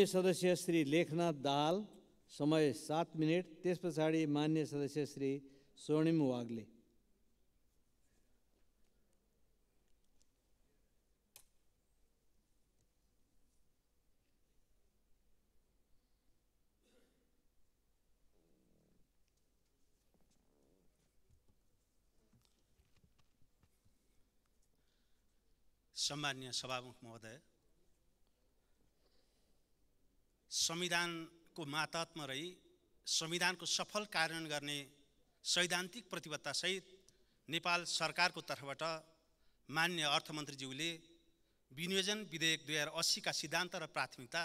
सदस्य श्री लेखनाथ दाल समय सात मिनट त्यस पछाडि मान्य सदस्य श्री स्वर्णिम वाग्ले सम्मान्य सभामुख महोदय संविधानको मातहतमा रही संविधानको सफल कार्यान्वयन गर्ने सैद्धान्तिक प्रतिबद्धतासहित नेपाल सरकारको तर्फबाट मान्य अर्थमन्त्रीज्यूले विनियोजन विधेयक दुई हजार अस्सीका सिद्धान्त र प्राथमिकता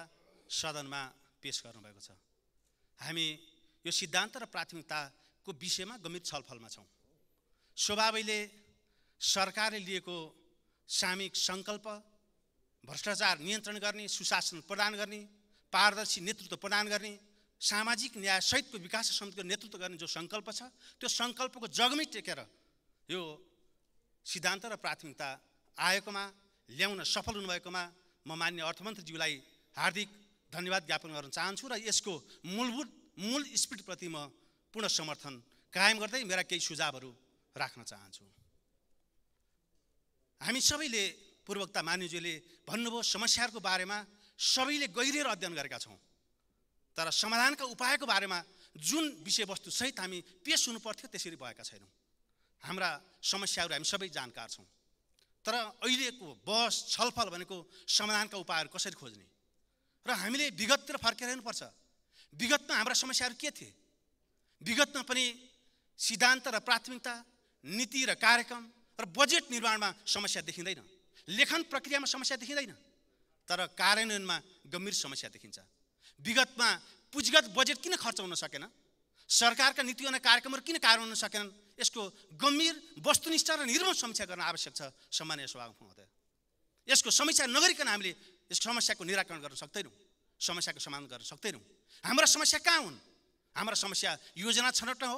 सदनमा पेस गर्नुभएको छ हामी यो सिद्धान्त र प्राथमिकताको विषयमा गम्भीर छलफलमा छौँ स्वभावैले सरकारले लिएको सामूहिक सङ्कल्प भ्रष्टाचार नियन्त्रण गर्ने सुशासन प्रदान गर्ने पारदर्शी नेतृत्व प्रदान गर्ने सामाजिक न्याय सहितको विकास सम्बन्धीको समितिको नेतृत्व गर्ने जो सङ्कल्प छ त्यो सङ्कल्पको जगमै टेकेर यो सिद्धान्त र प्राथमिकता आएकोमा ल्याउन सफल हुनुभएकोमा म मान्य अर्थमन्त्रीज्यूलाई हार्दिक धन्यवाद ज्ञापन गर्न चाहन्छु र यसको मूलभूत मूल स्पिडप्रति म पूर्ण समर्थन कायम गर्दै मेरा केही सुझावहरू राख्न चाहन्छु हामी सबैले पूर्वक्ता मान्यज्यूले भन्नुभयो समस्याहरूको बारेमा सबैले गहिरिएर अध्ययन गरेका छौँ तर समाधानका उपायको बारेमा जुन विषयवस्तुसहित हामी पेस हुनुपर्थ्यो त्यसरी भएका छैनौँ हाम्रा समस्याहरू हामी सबै जानकार छौँ तर अहिलेको बहस छलफल भनेको समाधानका उपायहरू कसरी खोज्ने र हामीले विगततिर फर्केर हेर्नुपर्छ विगतमा हाम्रा समस्याहरू के थिए विगतमा पनि सिद्धान्त र प्राथमिकता नीति र कार्यक्रम र बजेट निर्माणमा समस्या देखिँदैन लेखन प्रक्रियामा समस्या देखिँदैन तर कार्यान्वयनमा गम्भीर समस्या देखिन्छ विगतमा पुँजीगत बजेट किन खर्च हुन सकेन सरकारका नीति अनि कार्यक्रमहरू किन कार्य हुन सकेनन् यसको गम्भीर वस्तुनिष्ठ र निर्मल समीक्षा गर्न आवश्यक छ सामान्य सभा महोदय यसको समीक्षा नगरिकन हामीले यस समस्याको निराकरण गर्न सक्दैनौँ समस्याको समाधान गर्न सक्दैनौँ हाम्रो समस्या कहाँ हुन् हाम्रो समस्या योजना छनौट हो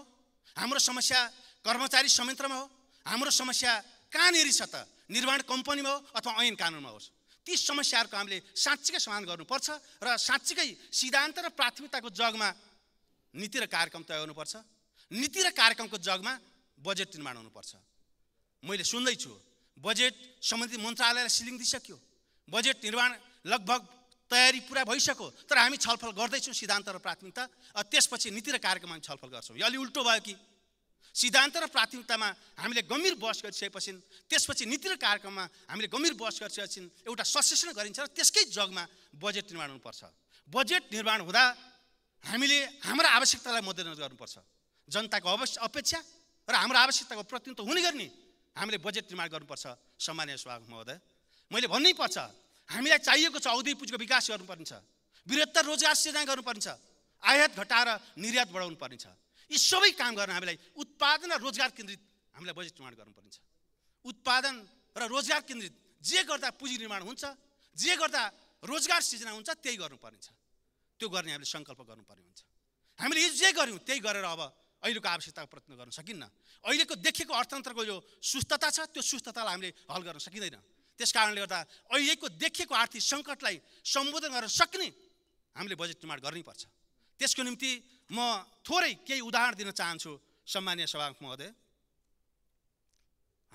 हाम्रो समस्या कर्मचारी संयन्त्रमा हो हाम्रो समस्या कहाँनिर छ त निर्माण कम्पनीमा हो अथवा ऐन कानुनमा होस् ती समस्याहरूको हामीले साँच्चीकै समाधान गर्नुपर्छ र साँच्चीकै सिद्धान्त र प्राथमिकताको जगमा नीति र कार्यक्रम तय हुनुपर्छ नीति र कार्यक्रमको जगमा बजेट निर्माण हुनुपर्छ मैले सुन्दैछु बजेट सम्बन्धित मन्त्रालयलाई सिलिङ दिइसक्यो बजेट निर्माण लगभग तयारी पुरा भइसक्यो तर हामी छलफल गर्दैछौँ सिद्धान्त र प्राथमिकता त्यसपछि नीति र कार्यक्रममा हामी छलफल गर्छौँ यो अलि उल्टो भयो कि सिद्धान्त र प्राथमिकतामा हामीले गम्भीर बहस गरिसकेपछि त्यसपछि नीति र कार्यक्रममा हामीले गम्भीर बहस गरिसकेपछि एउटा सशेषण गरिन्छ र त्यसकै जगमा बजेट निर्माण हुनुपर्छ बजेट निर्माण हुँदा हामीले हाम्रो आवश्यकतालाई मध्यनजर गर्नुपर्छ जनताको अवश्य अपेक्षा र हाम्रो आवश्यकताको प्रतिनिधित्व हुने गर्ने हामीले बजेट निर्माण गर्नुपर्छ सामान्य स्वागत महोदय मैले भन्नै पर्छ हामीलाई चाहिएको छ औधी पुँजीको विकास गर्नुपर्ने छ वृहत्तर रोजगार सृजना गर्नुपर्ने आयात घटाएर निर्यात बढाउनु पर्नेछ यी सबै काम गर्न हामीलाई उत्पादन र रोजगार केन्द्रित हामीलाई बजेट निर्माण गर्नुपर्नेछ उत्पादन र रोजगार केन्द्रित जे गर्दा पुँजी निर्माण हुन्छ जे गर्दा रोजगार सिर्जना हुन्छ त्यही गर्नुपर्नेछ त्यो गर्ने हामीले सङ्कल्प गर्नुपर्ने हुन्छ हामीले जे गऱ्यौँ त्यही गरेर अब अहिलेको आवश्यकताको प्रयत्न गर्न सकिन्न अहिलेको देखिएको अर्थतन्त्रको यो सुस्थता छ त्यो सुस्थतालाई हामीले हल गर्न सकिँदैन त्यस कारणले गर्दा अहिलेको देखिएको आर्थिक सङ्कटलाई सम्बोधन गर्न सक्ने हामीले बजेट निर्माण गर्नैपर्छ त्यसको निम्ति म थोरै केही उदाहरण दिन चाहन्छु सम्मान्य सभामुख महोदय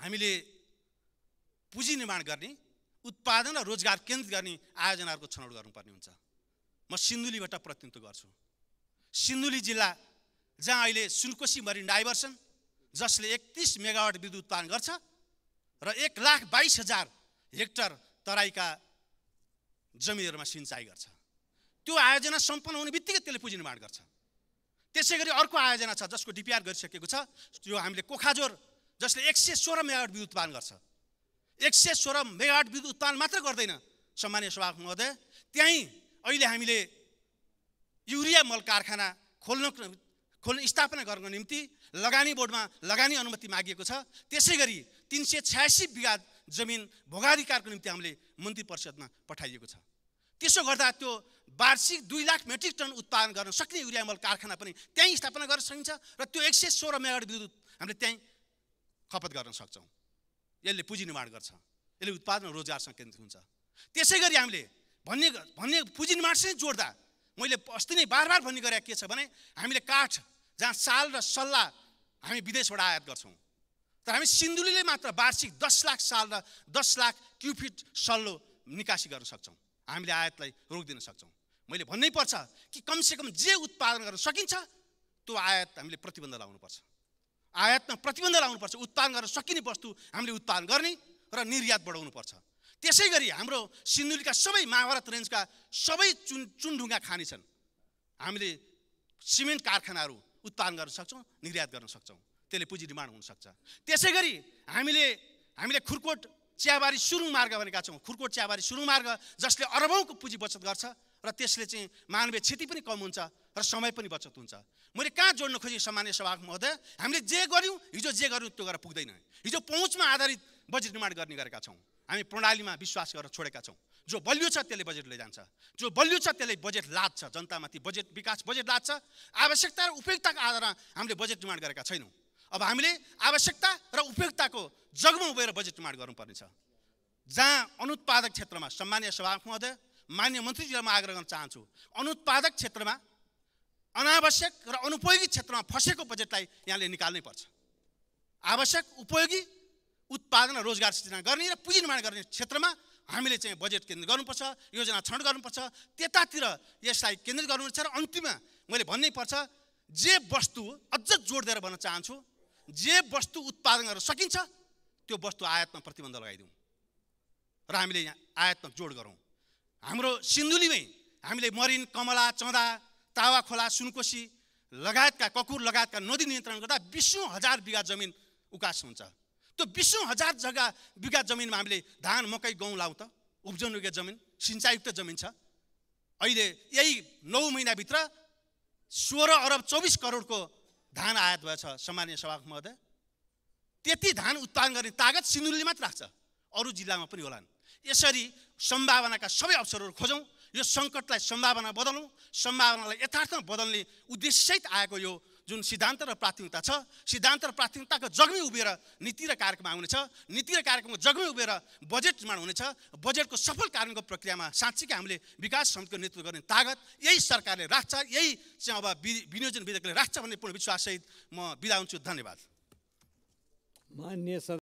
हामीले पुँजी निर्माण गर्ने उत्पादन र रोजगार केन्द्रित गर्ने आयोजनाहरूको छनौट गर्नुपर्ने हुन्छ म सिन्धुलीबाट प्रतिनिधित्व गर्छु सिन्धुली जिल्ला जहाँ अहिले सुनकोसी मरिन डाइभर्सन जसले एकतिस मेगावाट विद्युत उत्पादन गर्छ र एक लाख बाइस हजार हेक्टर तराईका जमिनहरूमा सिँचाइ गर्छ त्यो आयोजना सम्पन्न हुने बित्तिकै त्यसले पुँजी निर्माण गर्छ त्यसै गरी अर्को आयोजना छ जसको डिपिआर गरिसकेको छ त्यो हामीले कोखाजोर जसले एक सय सोह्र मेगावाट विद्युत उत्पादन गर्छ एक सय सोह्र मेगावाट विद्युत उत्पादन मात्र गर्दैन सामान्य सभाको महोदय त्यहीँ अहिले हामीले युरिया मल कारखाना खोल्न खोल्न स्थापना गर्नको निम्ति लगानी बोर्डमा लगानी अनुमति मागिएको छ त्यसै गरी तिन सय छयासी बिघा जमिन भोगाधिकारको निम्ति हामीले मन्त्री परिषदमा पठाइएको छ त्यसो गर्दा त्यो वार्षिक दुई लाख मेट्रिक टन उत्पादन गर्न सक्ने युरिया मल कारखाना पनि त्यहीँ स्थापना गर्न सकिन्छ र त्यो एक सय सोह्र मेगावाट विद्युत हामीले त्यहीँ खपत गर्न सक्छौँ यसले पुँजी निर्माण गर्छ यसले उत्पादन रोजगारसँग केन्द्रित हुन्छ त्यसै गरी हामीले भन्ने भन्ने पुँजी निर्माणसँगै जोड्दा मैले अस्ति नै बार बार भन्ने गरेका के छ भने हामीले काठ जहाँ साल र सल्लाह हामी विदेशबाट आयात गर्छौँ तर हामी सिन्धुलीले मात्र वार्षिक दस लाख साल र दस लाख क्युफिट सल्लो निकासी गर्न सक्छौँ हामीले आयातलाई रोकिदिन सक्छौँ मैले भन्नै पर्छ कि कमसेकम जे उत्पादन गर्न सकिन्छ त्यो आयात हामीले प्रतिबन्ध लाउनुपर्छ आयातमा प्रतिबन्ध लाउनुपर्छ उत्पादन गर्न सकिने वस्तु हामीले उत्पादन गर्ने र निर्यात बढाउनुपर्छ त्यसै गरी हाम्रो सिन्धुलीका सबै महाभारत रेन्जका सबै चुन चुनढुङ्गा खाने छन् हामीले सिमेन्ट कारखानाहरू उत्पादन गर्न सक्छौँ निर्यात गर्न सक्छौँ त्यसले पुँजी निर्माण हुनसक्छ त्यसै गरी हामीले हामीले खुर्कोट चियाबारी सुरुङ मार्ग भनेका छौँ खुर्कोट चियाबारी सुरुङ मार्ग जसले अरबौँको पुँजी बचत गर्छ र त्यसले चाहिँ मानवीय क्षति पनि कम हुन्छ र समय पनि बचत हुन्छ मैले कहाँ जोड्न खोजेँ सामान्य सभाको महोदय हामीले जे गऱ्यौँ हिजो जे गऱ्यौँ त्यो गरेर पुग्दैन हिजो पहुँचमा आधारित बजेट निर्माण गर्ने गरेका छौँ हामी प्रणालीमा विश्वास गरेर छोडेका छौँ जो बलियो छ त्यसले बजेट लैजान्छ जो बलियो छ त्यसले बजेट लाद्छ जनतामाथि बजेट विकास बजेट लाद्छ आवश्यकता र उपयोगिताको आधारमा हामीले बजेट निर्माण गरेका छैनौँ अब हामीले आवश्यकता र उपयोगिताको जगमा उभिएर बजेट निर्माण गर्नुपर्नेछ जहाँ अनुत्पादक क्षेत्रमा सम्मान्य सभा महोदय मान्य मन्त्रीजीलाई म आग्रह गर्न चाहन्छु अनुत्पादक क्षेत्रमा अनावश्यक र अनुपयोगी क्षेत्रमा फँसेको बजेटलाई यहाँले निकाल्नै पर्छ आवश्यक उपयोगी उत्पादन रोजगार सृजना गर्ने र पुँजी निर्माण गर्ने क्षेत्रमा हामीले चाहिँ बजेट केन्द्रित गर्नुपर्छ योजना छनौट गर्नुपर्छ त्यतातिर यसलाई केन्द्रित गर्नुपर्छ र अन्तिममा मैले भन्नै पर्छ जे वस्तु अझ जोड दिएर भन्न चाहन्छु जे वस्तु उत्पादन गर्न सकिन्छ त्यो वस्तु आयातमा प्रतिबन्ध लगाइदिउँ र हामीले यहाँ आयातमा जोड गरौँ हाम्रो सिन्धुलीमै हामीले मरिन कमला चँदा तावा खोला सुनकोसी लगायतका ककुर लगायतका नदी नियन्त्रण गर्दा बिसौँ हजार बिघा जमिन उकास हुन्छ त्यो बिसौँ हजार जग्गा बिघा जमिनमा हामीले धान मकै गहुँ लाउँ त उब्जनयोग्य जमिन सिँचाइयुक्त जमिन छ अहिले यही नौ महिनाभित्र सोह्र अरब चौबिस करोडको धान आयात भएछ सामान्य सभाको महोदय त्यति धान उत्पादन गर्ने तागत सिन्धुलीले मात्र राख्छ अरू जिल्लामा पनि होलान् यसरी सम्भावनाका सबै अवसरहरू खोजौँ यो सङ्कटलाई सम्भावना बदलौँ सम्भावनालाई यथार्थमा बदल्ने उद्देश्यसहित आएको यो जुन सिद्धान्त र प्राथमिकता छ सिद्धान्त र प्राथमिकताको जगमै उभिएर नीति र कार्यक्रम आउनेछ नीति र कार्यक्रमको जगमै उभिएर बजेट निर्माण हुनेछ बजेटको सफल कार्यान्वयनको प्रक्रियामा साँच्चीकै हामीले विकास समितिको नेतृत्व गर्ने तागत यही सरकारले राख्छ यही चाहिँ अब विनियोजन विधेयकले राख्छ भन्ने पूर्ण विश्वाससहित म बिदा हुन्छु धन्यवाद मान्य